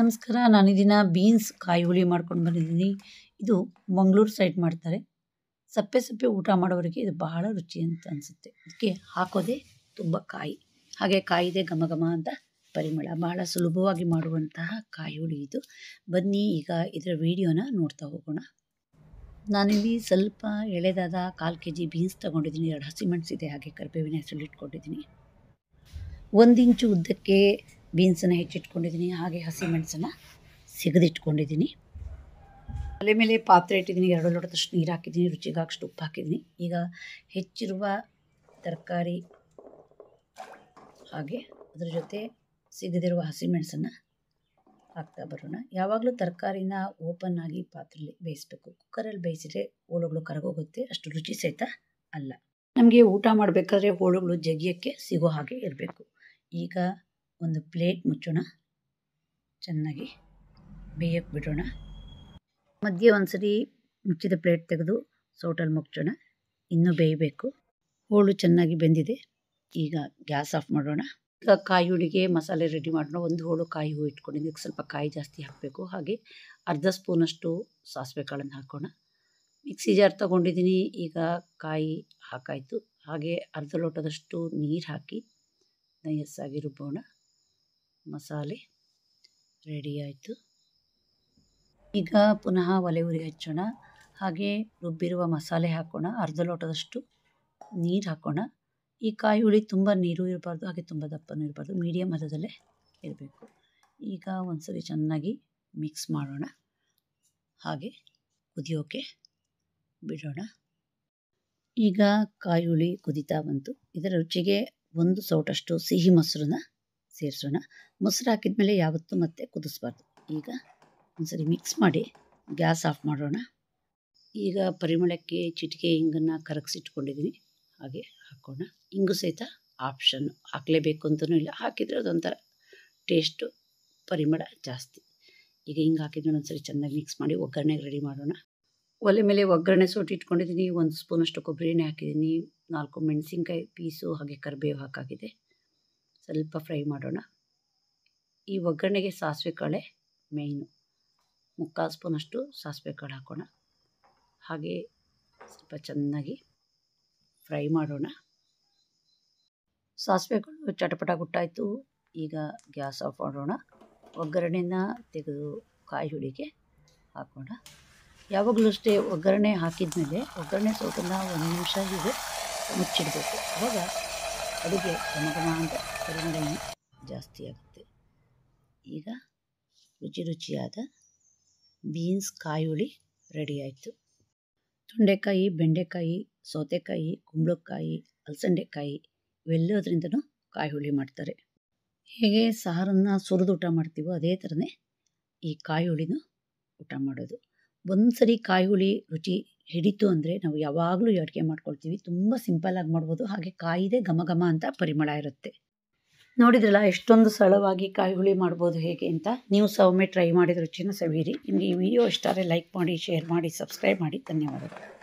ನಮಸ್ಕಾರ ನಾನು ದಿನ ಬೀನ್ಸ್ ಕಾಯಿ ಹುಳಿ ಮಾಡ್ಕೊಂಡು ಬಂದಿದ್ದೀನಿ ಇದು ಮಂಗಳೂರು ಸೈಡ್ ಮಾಡ್ತಾರೆ ಸಪ್ಪೆ ಸಪ್ಪೆ ಊಟ ಮಾಡೋವರೆಗೆ ಇದು ಬಹಳ ರುಚಿ ಅಂತ ಅನಿಸುತ್ತೆ ಅದಕ್ಕೆ ಹಾಕೋದೇ ತುಂಬ ಕಾಯಿ ಹಾಗೆ ಕಾಯಿದೆ ಘಮ ಘಮ ಅಂತ ಪರಿಮಳ ಬಹಳ ಸುಲಭವಾಗಿ ಮಾಡುವಂತಹ ಕಾಯಿ ಹುಳಿ ಇದು ಬನ್ನಿ ಈಗ ಇದರ ವಿಡಿಯೋನ ನೋಡ್ತಾ ಹೋಗೋಣ ನಾನಿಲ್ಲಿ ಸ್ವಲ್ಪ ಎಳೆದಾದ ಕಾಲು ಕೆ ಜಿ ಬೀನ್ಸ್ ತೊಗೊಂಡಿದ್ದೀನಿ ಎರಡು ಹಸಿಮೆಣಸಿದೆ ಹಾಗೆ ಕರಿಬೇವಿನ ಹೆಸರು ಇಟ್ಕೊಂಡಿದ್ದೀನಿ ಒಂದು ಇಂಚು ಉದ್ದಕ್ಕೆ ಬೀನ್ಸನ್ನು ಹೆಚ್ಚಿಟ್ಕೊಂಡಿದ್ದೀನಿ ಹಾಗೆ ಹಸಿಮೆಣಸನ್ನು ಸಿಗದಿಟ್ಕೊಂಡಿದ್ದೀನಿ ಒಲೆ ಮೇಲೆ ಪಾತ್ರೆ ಇಟ್ಟಿದ್ದೀನಿ ಎರಡು ಲೋಟದಷ್ಟು ನೀರು ಹಾಕಿದ್ದೀನಿ ರುಚಿಗಾಕಷ್ಟು ಉಪ್ಪು ಹಾಕಿದ್ದೀನಿ ಈಗ ಹೆಚ್ಚಿರುವ ತರಕಾರಿ ಹಾಗೆ ಅದ್ರ ಜೊತೆ ಸಿಗದಿರುವ ಹಸಿಮೆಣಸನ್ನು ಹಾಕ್ತಾ ಬರೋಣ ಯಾವಾಗಲೂ ತರಕಾರಿನ ಓಪನ್ ಆಗಿ ಪಾತ್ರೆಯಲ್ಲಿ ಬೇಯಿಸ್ಬೇಕು ಕುಕ್ಕರಲ್ಲಿ ಬೇಯಿಸಿದ್ರೆ ಹೋಳುಗಳು ಕರಗೋಗುತ್ತೆ ಅಷ್ಟು ರುಚಿ ಸಹಿತ ಅಲ್ಲ ನಮಗೆ ಊಟ ಮಾಡಬೇಕಾದ್ರೆ ಹೋಳುಗಳು ಜಗಿಯೋಕ್ಕೆ ಸಿಗೋ ಹಾಗೆ ಇರಬೇಕು ಈಗ ಒಂದು ಪ್ಲೇಟ್ ಮುಚ್ಚೋಣ ಚೆನ್ನಾಗಿ ಬೇಯಕ್ಕೆ ಬಿಡೋಣ ಮಧ್ಯೆ ಒಂದ್ಸರಿ ಮುಚ್ಚಿದ ಪ್ಲೇಟ್ ತೆಗೆದು ಸೋಟಲ್ಲಿ ಮುಚ್ಚೋಣ ಇನ್ನೂ ಬೇಯಬೇಕು ಹೋಳು ಚೆನ್ನಾಗಿ ಬೆಂದಿದೆ ಈಗ ಗ್ಯಾಸ್ ಆಫ್ ಮಾಡೋಣ ಈಗ ಕಾಯಿ ಹುಳಿಗೆ ಮಸಾಲೆ ರೆಡಿ ಮಾಡೋಣ ಒಂದು ಹೋಳು ಕಾಯಿ ಹೂ ಈಗ ಸ್ವಲ್ಪ ಕಾಯಿ ಜಾಸ್ತಿ ಹಾಕಬೇಕು ಹಾಗೆ ಅರ್ಧ ಸ್ಪೂನಷ್ಟು ಸಾಸಿವೆ ಕಾಳನ್ನು ಹಾಕೋಣ ಮಿಕ್ಸಿ ಜಾರ್ ತಗೊಂಡಿದ್ದೀನಿ ಈಗ ಕಾಯಿ ಹಾಕಾಯಿತು ಹಾಗೆ ಅರ್ಧ ಲೋಟದಷ್ಟು ನೀರು ಹಾಕಿ ನೈಸಾಗಿ ರುಬ್ಬೋಣ ಮಸಾಲೆ ರೆಡಿ ಆಯಿತು ಈಗ ಪುನಃ ಒಲೆ ಉರಿ ಹಚ್ಚೋಣ ಹಾಗೆ ರುಬ್ಬಿರುವ ಮಸಾಲೆ ಹಾಕೋಣ ಅರ್ಧ ಲೋಟದಷ್ಟು ನೀರು ಹಾಕೋಣ ಈ ಕಾಯಿ ಹುಳಿ ತುಂಬ ನೀರು ಇರಬಾರ್ದು ಹಾಗೆ ತುಂಬ ದಪ್ಪನೂ ಇರಬಾರ್ದು ಮೀಡಿಯಮ್ ಹದದಲ್ಲೇ ಇರಬೇಕು ಈಗ ಒಂದ್ಸರಿ ಚೆನ್ನಾಗಿ ಮಿಕ್ಸ್ ಮಾಡೋಣ ಹಾಗೆ ಕುದಿಯೋಕೆ ಬಿಡೋಣ ಈಗ ಕಾಯಿ ಹುಳಿ ಕುದಿತಾ ಬಂತು ಇದರ ರುಚಿಗೆ ಒಂದು ಸೌಟಷ್ಟು ಸಿಹಿ ಮೊಸರನ್ನ ಸೇರಿಸೋಣ ಮೊಸರು ಹಾಕಿದ ಮೇಲೆ ಯಾವತ್ತೂ ಮತ್ತೆ ಕುದಿಸ್ಬಾರ್ದು ಈಗ ಒಂದ್ಸರಿ ಮಿಕ್ಸ್ ಮಾಡಿ ಗ್ಯಾಸ್ ಆಫ್ ಮಾಡೋಣ ಈಗ ಪರಿಮಳಕ್ಕೆ ಚಿಟಿಕೆ ಹಿಂಗನ್ನು ಕರಗಿಸಿಟ್ಕೊಂಡಿದ್ದೀನಿ ಹಾಗೆ ಹಾಕೋಣ ಹಿಂಗು ಸಹಿತ ಆಪ್ಷನ್ನು ಹಾಕಲೇಬೇಕು ಅಂತಲೂ ಇಲ್ಲ ಹಾಕಿದರೆ ಅದೊಂಥರ ಟೇಸ್ಟು ಪರಿಮಳ ಜಾಸ್ತಿ ಈಗ ಹಿಂಗೆ ಹಾಕಿದ್ರೆ ಒಂದ್ಸರಿ ಚೆನ್ನಾಗಿ ಮಿಕ್ಸ್ ಮಾಡಿ ಒಗ್ಗರಣೆಗೆ ರೆಡಿ ಮಾಡೋಣ ಒಲೆ ಮೇಲೆ ಒಗ್ಗರಣೆ ಸೋಟಿ ಇಟ್ಕೊಂಡಿದ್ದೀನಿ ಒಂದು ಸ್ಪೂನಷ್ಟು ಕೊಬ್ಬರಿ ಎಣ್ಣೆ ಹಾಕಿದ್ದೀನಿ ನಾಲ್ಕು ಮೆಣಸಿನ್ಕಾಯಿ ಪೀಸು ಹಾಗೆ ಕರಿಬೇವು ಹಾಕಾಗಿದೆ ಸ್ವಲ್ಪ ಫ್ರೈ ಮಾಡೋಣ ಈ ಒಗ್ಗರಣೆಗೆ ಸಾಸಿವೆ ಕಾಳೆ ಮೇಯ್ನು ಮುಕ್ಕಾಲು ಸ್ಪೂನಷ್ಟು ಸಾಸಿವೆ ಕಾಳು ಹಾಕೋಣ ಹಾಗೆ ಸ್ವಲ್ಪ ಚೆನ್ನಾಗಿ ಫ್ರೈ ಮಾಡೋಣ ಕಾಳು ಚಟಪಟ ಗುಟ್ಟಾಯಿತು ಈಗ ಗ್ಯಾಸ್ ಆಫ್ ಮಾಡೋಣ ಒಗ್ಗರಣೆನ ತೆಗೆದು ಕಾಯಿ ಹುಳಿಗೆ ಹಾಕೋಣ ಯಾವಾಗಲೂ ಅಷ್ಟೇ ಒಗ್ಗರಣೆ ಹಾಕಿದ ಮೇಲೆ ಒಗ್ಗರಣೆ ಸ್ವಲ್ಪ ಒಂದು ನಿಮಿಷ ಹೀಗೆ ಮುಚ್ಚಿಡಬೇಕು ಆವಾಗ ಅಡುಗೆ ಘಮ ಅಂತ ಜಾಸ್ತಿ ಆಗುತ್ತೆ ಈಗ ರುಚಿ ರುಚಿಯಾದ ಬೀನ್ಸ್ ಕಾಯುಳಿ ರೆಡಿ ಆಯಿತು ತೊಂಡೆಕಾಯಿ ಬೆಂಡೆಕಾಯಿ ಸೌತೆಕಾಯಿ ಕುಂಬಳಕಾಯಿ ಅಲಸಂಡೆಕಾಯಿ ಇವೆಲ್ಲದರಿಂದನೂ ಕಾಯಿ ಹುಳಿ ಮಾಡ್ತಾರೆ ಹೇಗೆ ಸಾರನ್ನು ಸುರಿದು ಊಟ ಮಾಡ್ತೀವೋ ಅದೇ ಥರನೇ ಈ ಕಾಯಿ ಹುಳಿನೂ ಊಟ ಮಾಡೋದು ಒಂದು ಸರಿ ಕಾಯಿ ಹುಳಿ ರುಚಿ ಹಿಡಿತು ಅಂದರೆ ನಾವು ಯಾವಾಗಲೂ ಅಡುಗೆ ಮಾಡ್ಕೊಳ್ತೀವಿ ತುಂಬ ಸಿಂಪಲ್ಲಾಗಿ ಮಾಡ್ಬೋದು ಹಾಗೆ ಕಾಯಿದೆ ಘಮ ಘಮ ಅಂತ ಪರಿಮಳ ಇರುತ್ತೆ ನೋಡಿದ್ರಲ್ಲ ಎಷ್ಟೊಂದು ಸರಳವಾಗಿ ಕಾಯಿ ಹುಳಿ ಮಾಡ್ಬೋದು ಹೇಗೆ ಅಂತ ನೀವು ಸಹ ಟ್ರೈ ಮಾಡಿದ ರುಚಿನ ಸವಿರಿ ನಿಮಗೆ ಈ ವಿಡಿಯೋ ಇಷ್ಟಾದರೆ ಲೈಕ್ ಮಾಡಿ ಶೇರ್ ಮಾಡಿ ಸಬ್ಸ್ಕ್ರೈಬ್ ಮಾಡಿ ಧನ್ಯವಾದಗಳು